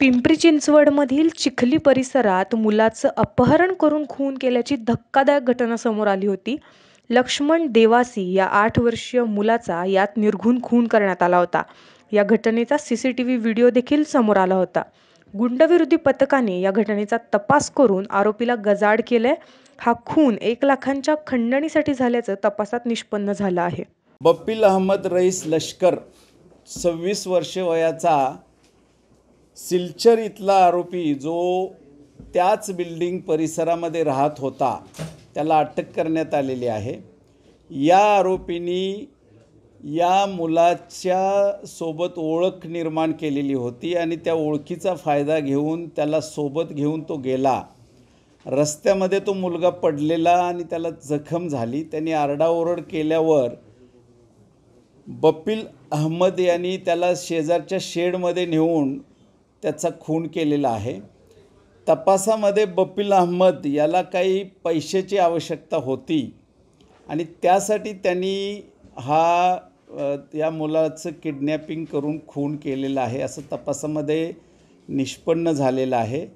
पिंपरी चिंचवडमधील चिखली परिसरात मुलाचं अपहरण करून खून केल्याची धक्कादायक घटना समोर आली होती लक्ष्मण देवासी या आठ वर्षीय मुलाचा यात निर्घून खून करण्यात आला होता या घटनेचा C C T V video देखील समोर आला होता गुंडविरोधी पथकाने या घटनेचा तपास करून आरोपीला गजाड केलंय हा खून एक लाखांच्या खंडणीसाठी झाल्याचं तपासात निष्पन्न झालं आहे बप्पील अहमद रईस लष्कर सव्वीस वर्षे वयाचा सिलचर इथला आरोपी जो त्याच बिल्डिंग परिसरामध्ये राहत होता त्याला अटक करण्यात आलेली आहे या आरोपींनी या मुलाच्या सोबत ओळख निर्माण केलेली होती आणि त्या ओळखीचा फायदा घेऊन त्याला सोबत घेऊन तो गेला रस्त्यामध्ये तो मुलगा पडलेला आणि त्याला जखम झाली त्यांनी आरडाओरड केल्यावर बपिल अहमद यांनी त्याला शेजारच्या शेडमध्ये नेऊन त्याचा खून केलेला आहे तपासामध्ये बपील अहमद याला काही पैशाची आवश्यकता होती आणि त्यासाठी त्यांनी हा या मुलाचं किडनॅपिंग करून खून केलेलं आहे असं तपासामध्ये निष्पन्न झालेलं आहे